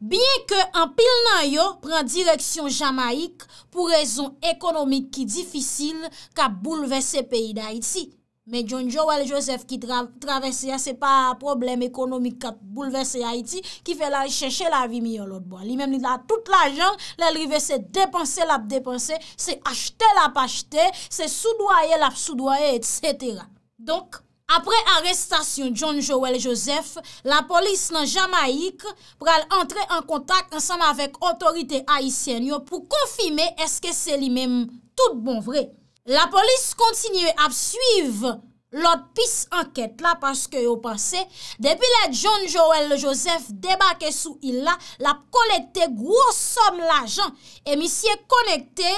Biye ke an pil nan yo pran direksyon Jamaik pou rezon ekonomik ki difisil kap boulevese peyi da iti. Me John Joel Joseph ki travese ya se pa problem ekonomik kap boulevese ya iti ki fe la cheche la vi miyo lotbo. Li mem li la tout la jan, la li ve se depanse la depanse, se achete la pachete, se sudwaye la sudwaye, etc. Donk? apre arestasyon John Joël Joseph, la polis nan Jamaik pral entre an kontak ansama vek otorite Haitien yo pou konfime eske se li menm tout bon vre. La polis kontinye ap suyve lot pis anket la paske yo pase, depi la John Joël Joseph debake sou il la, la konete gwo som la jan, e misye konete...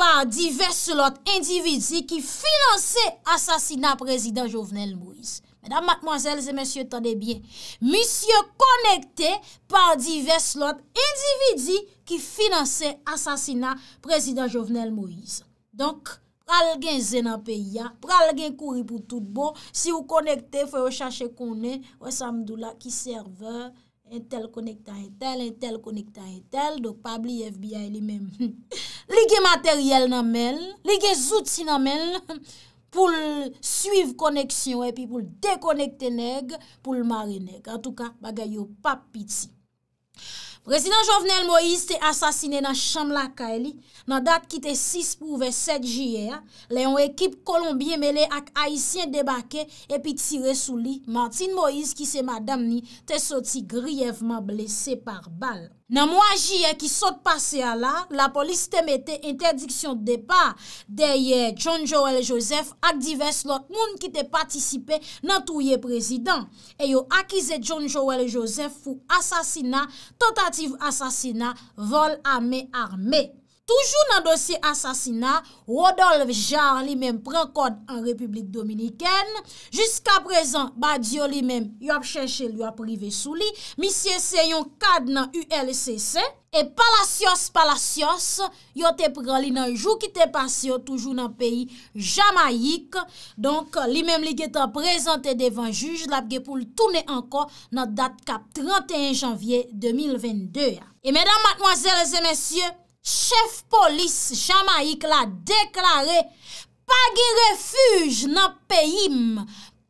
Par divers lot individi ki finanse asasina prezident Jovenel Moïse. Medan matmoazelze, monsye tande bien. Monsye konekte par divers lot individi ki finanse asasina prezident Jovenel Moïse. Donk, pral gen zena peya, pral gen kouri pou tout bon. Si ou konekte, fwe ou chache konen, wè samdou la ki serveur. entel konekta entel, entel konekta entel, do pabli FBI li menm. Lige materyel nan men, lige zouti nan men, pou l'suiv koneksyon, epi pou l'dekonekte neg, pou l'mare neg. An touka, bagay yo papiti. Prezident Jovenel Moïse te asasine nan chanm laka e li, nan dat ki te 6 pou ve 7 ju ye a, le yon ekip kolombie mele ak Haitien debake epi tire sou li. Martine Moïse ki se madam ni te soti griyevman blese par bal. Nan mwa jye ki sot pase ala, la polis temete interdiksyon depa deye John Joel Joseph ak divers lot moun ki te patisipe nan touye prezident. E yo akize John Joel Joseph fou asasina, totative asasina, vol ame arme. Toujou nan dosye asasina, Rodolphe Jarre li men pren kode an Republik Dominikene. Jiska prezan, badyo li men yop chenche lyo aprive sou li. Misye se yon kad nan ULCC. E palasyos, palasyos, yo te preli nan jou ki te pasyo toujou nan peyi Jamaik. Donk li men li getan prezante devan juj, lapege pou l toune anko nan dat kap 31 janvye 2022. E medan matmoazel e zemensye, Chef polis Jamaik la deklare pa gen refuj nan peyim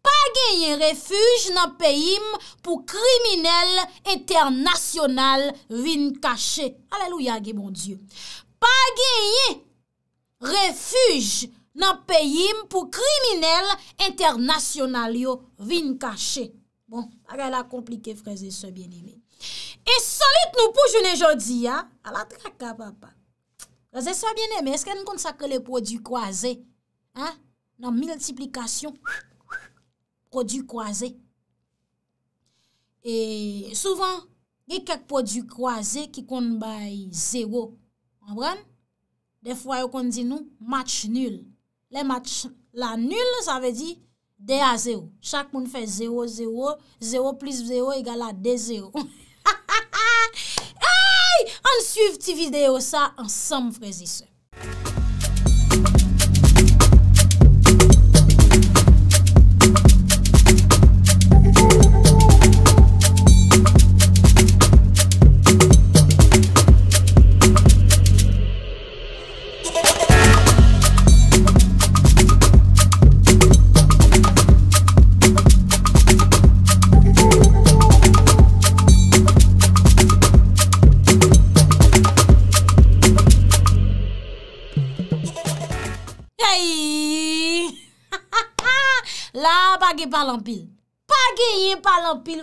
pa gen refuj nan peyim pou kriminel internasyonal vin kache Aleluya gen bon Diyo pa gen refuj nan peyim pou kriminel internasyonal yo vin kache Bon, pa gen la komplike freze se bien eme E solit nou pou jounen jodi, a? A la traka, papa. Zase sa biene, me esken kon sakke le prodou kwa zè? Ha? Nan multiplicasyon. Prodou kwa zè. E souvan, ge kek prodou kwa zè ki kon bay zèwo. Anbran? Defwa yo kon di nou, match nul. Le match la nul, sa ve di, de a zèwo. Chak moun fè zèwo, zèwo, zèwo plis zèwo, e gala de zèwo. Ha ha ha, hey, an souv ti video sa, ansam vrezi se.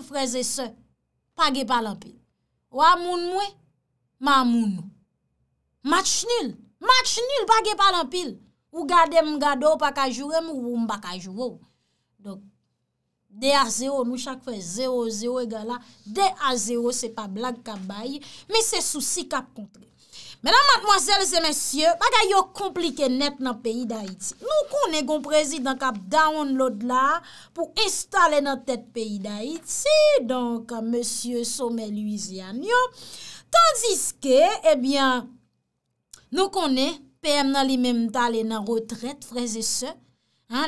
freze se, pa ge palan pil wa moun mwen ma moun nou match nil, match nil pa ge palan pil ou gade m gade ou pa ka jurem ou m baka jurem de a zero nou chak fe zero zero e gala de a zero se pa blag ka bay mi se souci kap kontre Mè nan matmoasele se mèsyè, baga yo komplike net nan peyi da iti. Nou konè gon prezit nan kap down load la pou installe nan tèt peyi da iti, donk an mèsyè Sommel Louisian yo. Tandiske, ebyan, eh nou konè, peyèm nan li mèm talen nan retret, freze se,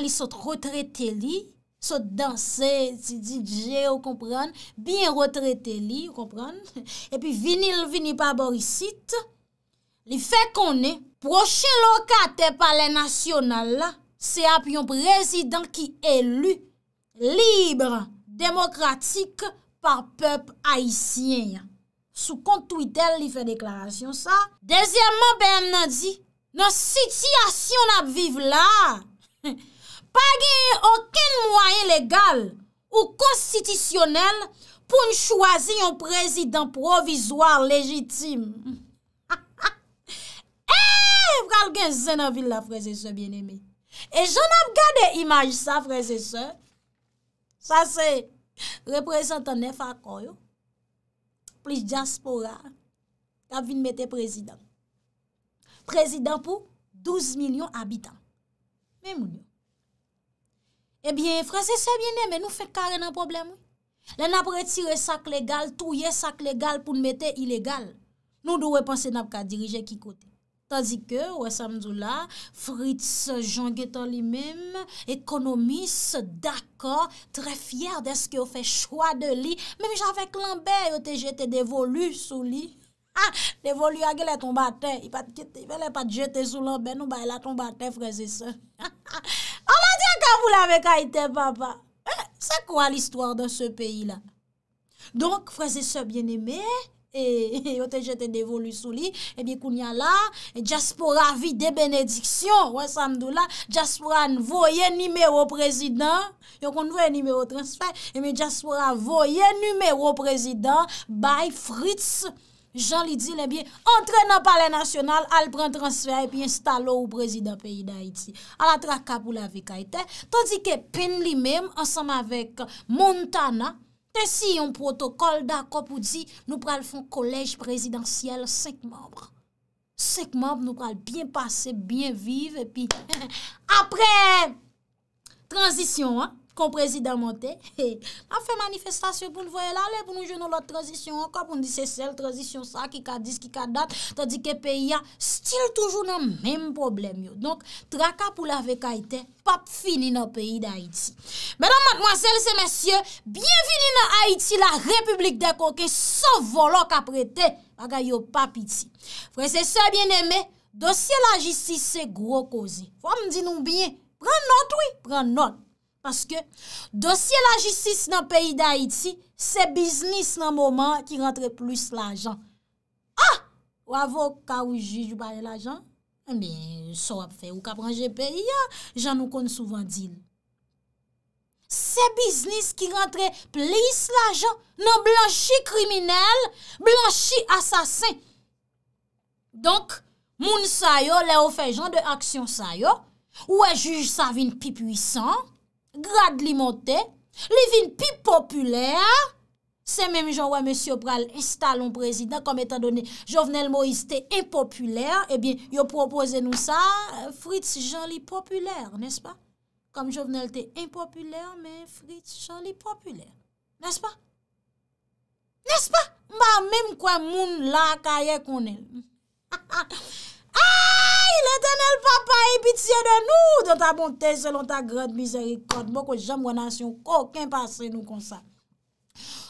li sot retrete li, sot danse, si DJ ou kompran, biyen retrete li, ou kompran, e pi vinil vinil pa borisit, ou konpran, Li fè konè, proche lo kate pale nasyonal la, se ap yon prezidant ki elu, libre, demokratik, par pep haisyen ya. Sou kontouitel li fè deklarasyon sa. Dezyèmman, ben nan di, nan sityasyon ap vive la, pa gen yon akèn mwa inlegal ou konstitisyonel pou n'chwazi yon prezidant provizwar lejitim. fral gen zè nan vil la freze se eh bien eme. E joun ap gade imaj sa freze se, sa se reprezentan nef akoyou, plis diaspora, kap vin mette prezident. Prezident pou 12 milyon abitan. Mè mouni. Ebyen, freze se bien eme, nou fèk kare nan problem. Len ap retire sak legal, touye sak legal pou n mette ilegal. Nou dowe panse nan ap ka dirije ki kote. Tazi ke, wè samzou la, Fritz Jean Guetta li mèm, ekonomis, d'akor, tre fyer deske yo fè chwa de li, mèm javè klambe yo te jete devolu sou li. Ha, devolu a gè lè ton batè, y pa te jete sou lambe, nou ba lè ton batè, freze se. An la di an ka vou la ve kaite papa. Eh, se kwa l'histoire dan se peyi la? Donk, freze se, bien eme, E, e, yo te jete devolu sou li, ebi kounya la, Djaspora vi de benediksyon, wè samdou la, Djaspora n voye nimeyo prezidant, yo konvoye nimeyo transfer, ebi Djaspora voye nimeyo prezidant, bay frits, jan li di le bi, entre na pale nasyonal, al pren transfer, epi installo ou prezidant peyi da iti, al atra kapou la vi kaiten, tandi ke pen li mem, ansam avek Montana, si yon protokol da kop ou di nou pral fon kolej prezidentiyel sek mabre. Sek mabre nou pral bien pase, bien vive epi. Apre transition an kon prezidamentè, pap fè manifestasyon pou nou voye lalè, pou nou joun nou lot transisyon anka, pou nou disè sel transisyon sa, ki ka dis, ki ka dat, tadikè peyi an stil toujou nan mèm problem yo. Donk, traka pou lave kaitè, pap fini nan peyi d'Haïti. Mèdan matmwaselle se mèsyè, bienvini nan Haïti la Republik de Koke, sa volo ka prete, baga yo pap iti. Fwè se se bienemè, dosye la jistise se gro kozi. Fwa m di nou mbyen, pran not wè, pran not. Paske dosye la jistis nan peyi da iti, se biznis nan moman ki rentre plus la jan. Ha! Ou avok ka ou jujou baye la jan? Eh Mwen so ap fe ou ka pranje peyi ya, jan nou kon souvan din. Se biznis ki rentre plus la jan nan blanchi kriminel, blanchi asasen. Donk, moun sayo le ou fe jan de aksyon sayo, ou e juj sa vin pi pwisan. Grad li montè, li vin pi populè, se mèm jan wè mèsyo pral installon prezident, kom etan donè Jovenel Moïse te impopulè, ebyen eh yo propose nou sa, frits jan li populè, nèspè? Kom Jovenel te impopulè, mè frits jan li populè, nèspè? Nèspè? Mèm kwen moun la kaya konè. Ha ha ha! Ay, le tenel papa e bitye de nou, don ta bonte, selon ta grande misericorde, mok ou jam wana si yon koken pasri nou konsa.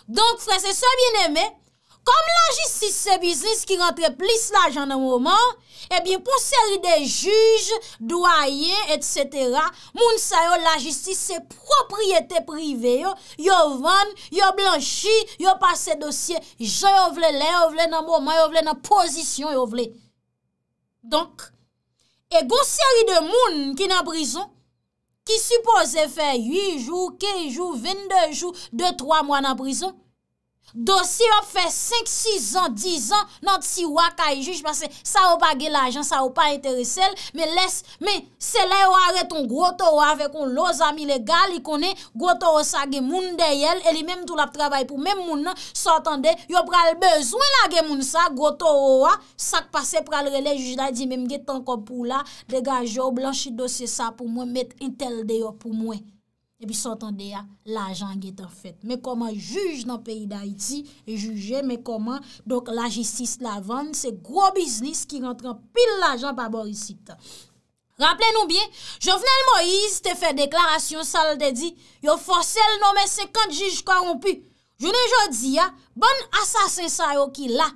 Don fre, se se bien eme, kom la jistise se biznis ki rentre plis la jan nan mouman, e bin pou seri de juj, doayen, et cetera, moun sa yo la jistise se propriyete prive yo, yo van, yo blanchi, yo pase dosye, yo yo vle le, yo vle nan mouman, yo vle nan posisyon, yo vle... Donk, e gonseri de moun ki nan brison ki suppose fè 8 jou, 5 jou, 22 jou, 2-3 moun nan brison. Dosye wap fe 5, 6 an, 10 an nan ti wakay juj parce sa wap a ge la ajan, sa wap a enteresel, me les, me se le ware ton gwo to wap ve kon lo zami legal, li konen gwo to wap sa ge moun deyel, eli menm tou la ptravay pou menm moun nan, sotande, yo pral bezwen la ge moun sa, gwo to wap, sak pase pral rele juj da di menm ge tanko pou la, degaj yo, blanchi dosye sa pou mwen, met intel deyop pou mwen. E pi sot an de ya, l'ajan get an fèt. Mè koman juj nan peyi d'Haïti, e jujè, mè koman, donk la jistis la vèn, se gro biznis ki rentran pil l'ajan pa Borissita. Rapple nou bien, Jovenel Moïse te fè deklarasyon, sal te di, yo force l'nomè 50 juj korompi. Jounè jo di ya, ah, bon asasen sa yo ki la,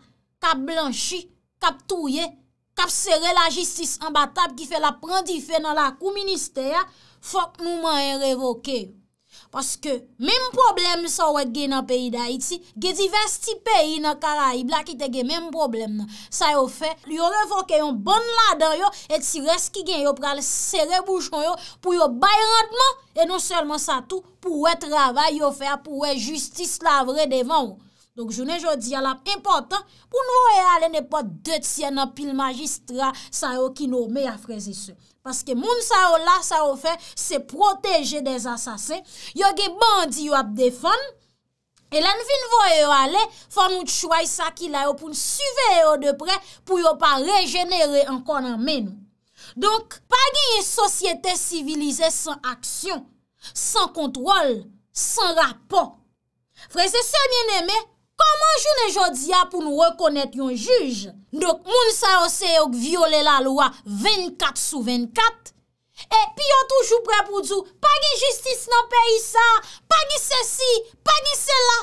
kap blanchi, kap touye, kap serè la jistis ambatab ki fè la prendi fè nan la kou minister ya, Fok nou man yon revoke. Paske, mèm problem sa wè gè nan peyi da iti, gè divers ti peyi nan Karahi, blakite gè mèm problem nan. Sa yo fè, yon revoke yon bon ladan yo, et si res ki gen yo pral sere bouchon yo, pou yon bay randman, et non selman sa tou, pou wè travay yo fè, pou wè justice lavre devan yo. Donk jounen joun di alap important, pou nou yon alen e pot de tsyen apil magistra, sa yo ki nou mè a frezi se. Paske moun sa ou la, sa ou fe, se proteje des asasen, yo ge bandi yo ap defon, e lan vin vo yo ale, fon nou tchouay sa ki la yo pou n suve yo depre, pou yo pa regenere an kon an men. Donk, pa gen yon sosyete sivilize san aksyon, san kontrol, san rapon. Fre, se se mien eme, Koman joun e jodi a pou nou rekonnet yon juj? Dok moun sa yose yon viole la lwa 24 sou 24. E pi yon toujou pre pou djou. Pag e justice nan peyi sa. Pag e se si. Pag e se la.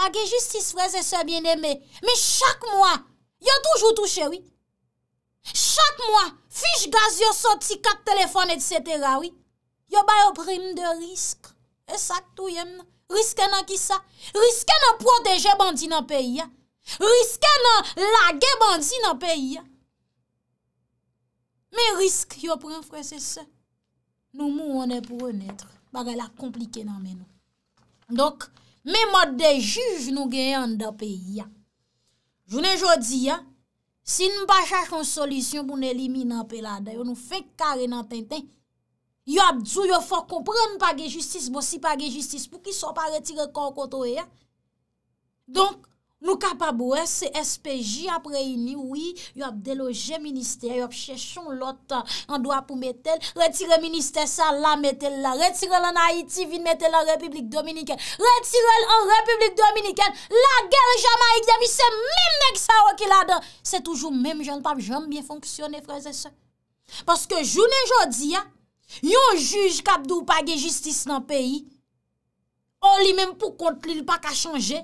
Pag e justice, freze se bieneme. Me chak mwa. Yon toujou touche, oui. Chak mwa. Fij gaz yon sot si kat telefon, etc. Yo bayo prim de risk. E sak tou yon nan. Riske nan ki sa? Riske nan proteje bandi nan peyi ya? Riske nan lage bandi nan peyi ya? Men risk yo pre enfre se se. Nou moun ane pou re netre. Bag ala komplike nan men nou. Donk, men mod de juj nou genye ane da peyi ya. Jounen jodi ya, si nou pa chachon solisyon pou nou elimine ane peyi la dayo, nou fek kare nan ten ten, yo ap djou yo fok komprenn pa ge justis, bo si pa ge justis, pou ki so pa retire kon koto e, donk nou kapab wese SPJ ap reyni, yo ap deloje minister, yo ap chesyon lot an doa pou metel, retire minister sa la, metel la, retirel an Haiti, vit metel la Republik Dominiken, retirel an Republik Dominiken, la gèl jamay gèm, se mè mèk sa wè ki la dan, se toujou mèm, jen pa mèm, jen mèm mèm fonksyonè, frèzè se, paske jounen jodi ya, Yon juj kapdou pa ge justice nan peyi, ou li menm pou kont li, li pa ka chanje.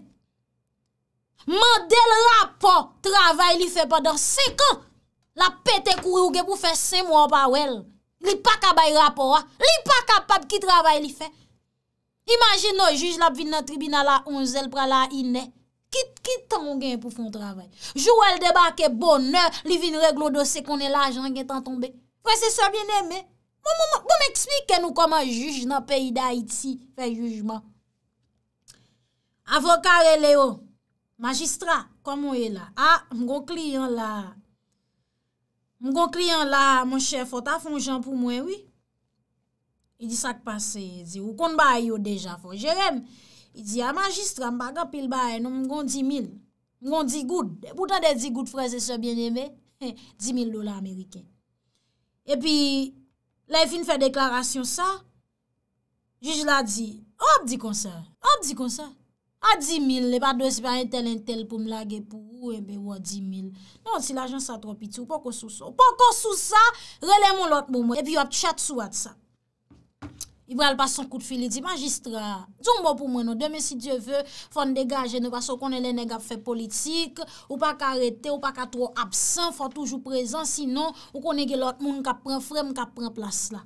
Man del rapo, travay li fe padan. Se kon, la pete kouri ou gen pou fe se mwa pa wel. Li pa ka bay rapo, ha. Li pa kapap ki travay li fe. Imagin nou, juj lap vin nan tribina la onzel pra la inè. Kit, kit an gen pou fon travay. Jou el deba ke bonè, li vin reglo dosè konen la jan gen tan tombe. Wè se sa bien emè. Gou bon, bon, bon, m eksplike nou koman juj nan peyi da Haiti fe jujman. Avokare le ah, yo, magistra, koman we la? Ha, mgon kliyon la. Mgon kliyon la, mwen chef, fota fon jan pou mwen, oui? I di sak pase, di, w kon ba yo deja fon. Jerem, i di, a magistra, mbaga pil ba eno, mgon di mil. Mgon di goud. Boutan de di goud fraze se bien eme, 10 mil dola Amerike. E pi... La e fin fè deklarasyon sa, juj la di, hop di konser, hop di konser. A di mil, le pa dwe se pa yon tel yon tel pou m lage pou ou, e be ou a di mil. Non, si l'ajan sa tropi tou, pon kon sou sa, pon kon sou sa, relemon lot mou mwen, e pi yo ap tchat sou at sa. I bral pa son kout fili di, magistra, toun bo pou mwen o deme, si dievè, fòn degaje nou, pasò konen lè nè gap fè politik, ou pa karete, ou pa ka tro absen, fòn toujou prezant, sinon, ou konen gelot moun, mka pren frem, mka pren plas la.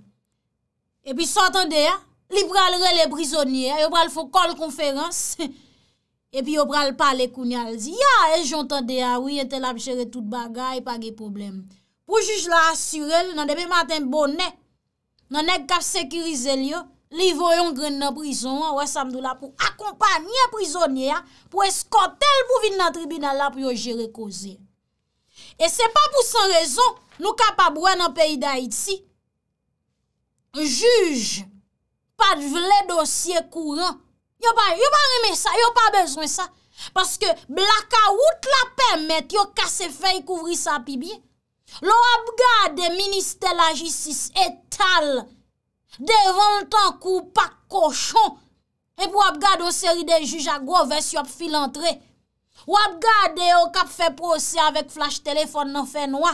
E pi sò, tonde ya, li bral relè brisonye, e o bral fò kol konferans, e pi o bral pale kounyal, e jontande ya, wè yon tel ap jere tout bagay, pa ge problem. Pou juj la asyrel, nan deme maten bonè, nan ek kap sekurize liyo, li vo yon gren nan prizon wè samdou la pou akompanyen prizonye ya pou eskotel pou vin nan tribina la pou yo jere koze. E se pa pou san rezon, nou kap ap wè nan peyi da iti. Juge, pat vle dosye kouran. Yo pa reme sa, yo pa bezwen sa. Paske blaka wout la pem met yo kase fey kouvri sa pi biye. Lo wap gade ministè la jisis etal, devan tan koupak kochon, ep wap gade o seri de juja groves yop filantre, wap gade o kap fè prosè avèk flash telefon nan fè noa,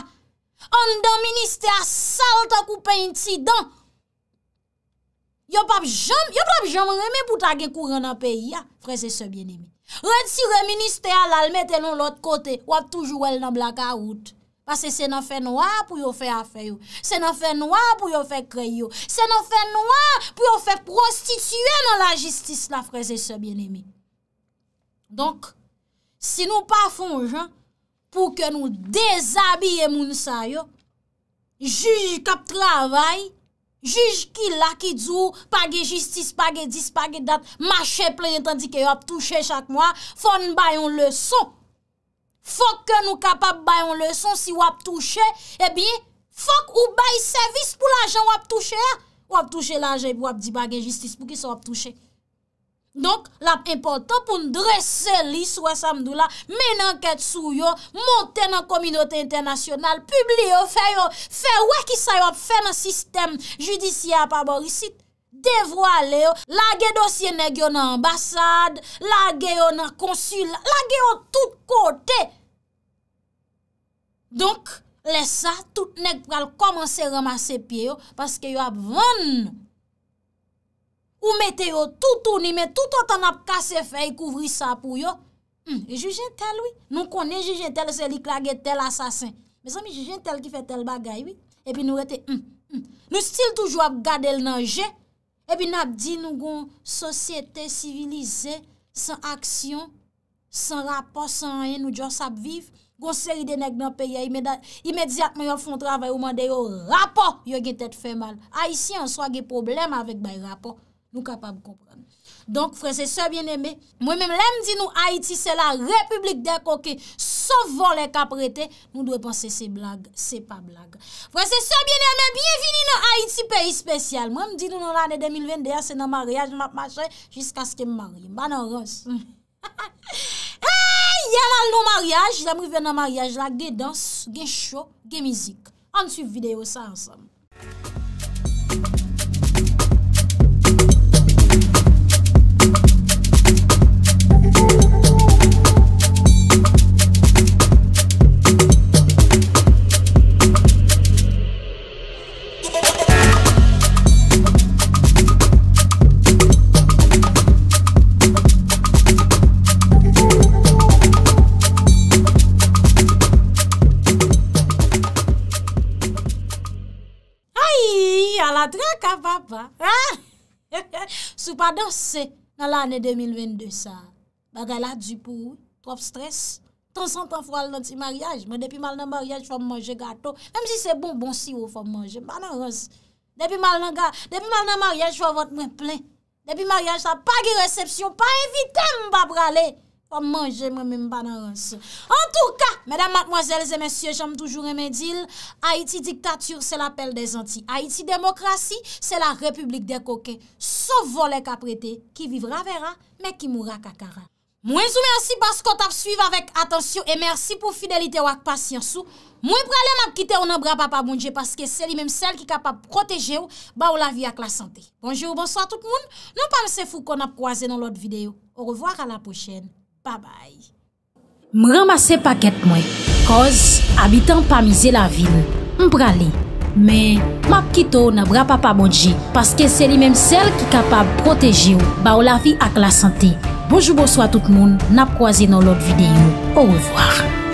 an dan ministè a salta koupen ti dan, yop ap jom remè pou tagè kouren apè ya, frese se bienimi. Redsi reministè a lalmè tenon lot kote, wap toujou el nan blaka oute. Pase se nan fe noa pou yo fe afe yo, se nan fe noa pou yo fe krey yo, se nan fe noa pou yo fe prostitue nan la jistis la freze se bien emi. Donk, si nou pa fonj, pou ke nou dezabiye moun sa yo, juj kap travay, juj ki lakidzo, page jistis, page dis, page dat, mache ple yon tandi ke yo ap touche chak mwa, fon bayon le son. Fok ke nou kapap bayon lèson si wap touche, ebi eh fok ou bayi servis pou l'anjen wap touche a, ah. wap touche l'anjen pou wap dibage justice pou ki se wap touche. Donk, lap impotant pou nou dresse lis wè samdou la, men anket sou yo, monte nan komidote internasyonal, publie yo, fè yo, fè wè ki sa yo, fè nan sistem judisi apaborisit. devwale yo, la ge dosye neg yo nan ambasade, la ge yo nan konsulat, la ge yo tout kote. Donk, lesa, tout nek pral komanse ramase pie yo, paske yo ap vann nou. Ou mette yo toutouni, met toutoutan ap kase fey kouvri sa pou yo. E jujentel, oui. Nou kone jujentel se li klage tel asasen. Besan mi jujentel ki fe tel bagay, oui. E pi nou rete, hmm, hmm. Nou stil toujou ap gadel nan jey, Ebi nap di nou gon sosyete, sivilize, san aksyon, san rapor, san anyen nou diyon sap viv. Gon seri denek nan peye, imediat men yo fon travay ou man de yo rapor, yo gen tet fe mal. A iti an swa gen problem avek bay rapor, nou kapab kompran. Donk frese se bien eme, mwen men lem di nou Haiti se la republik de koke. Sop volen kap rete, moun dwe panse se blague, se pa blague. Vwese se biene, mwen biye vini nan Haiti, peyi spesyal. Mwen mdi nou nan ane 2021, se nan mariaj, mwen ap mache, jiska se kem marim, ban nan rost. Yaman nan mariaj, jame vwe nan mariaj la, gen dans, gen show, gen mizik. An tsu videyo sa ansam. Patra ka papa, ah! sou pa dansè nan l'anè 2022 sa, bagay la djipou, trop stres, 300 an fwal nan ti maryaj, men depi mal nan maryaj fwa m manje gato, mèm si se bon, bon si wou fwa m manje, ban nan rons, depi mal nan maryaj fwa vòt mwen plè, depi maryaj sa pa ge recepsyon, pa evite m ba bralè. Fwa manje mwen mwen banan ran se. En tou ka, mèdam matmoazèl zè mèsyè, jèm toujou remèdil, Haiti diktatür se la pèl de zanti. Haiti demokrasi se la republik de kokè. So volè ka prete, ki vivra vera, mè ki moura kakara. Mwen sou mènsi baskot ap suiv avèk atensyon e mènsi pou fidelite wak pasyansou. Mwen pralèm ap kite ou nan bra pa pa mounje paske seli mèm sel ki kapap proteje ou ba ou la vi ak la santè. Bonjou, bonsoit tout moun. Non pa mse fou kon ap kwaze nan lot videyo. M ramase paket mwen Koz, abitan pa mize la vil M prale Men, map kito na bra papa modje Paske se li menm sel ki kapab proteji ou Ba ou la vi ak la sante Bojoubo swa tout moun Nap kwa zi nou lot videyo Ou revoar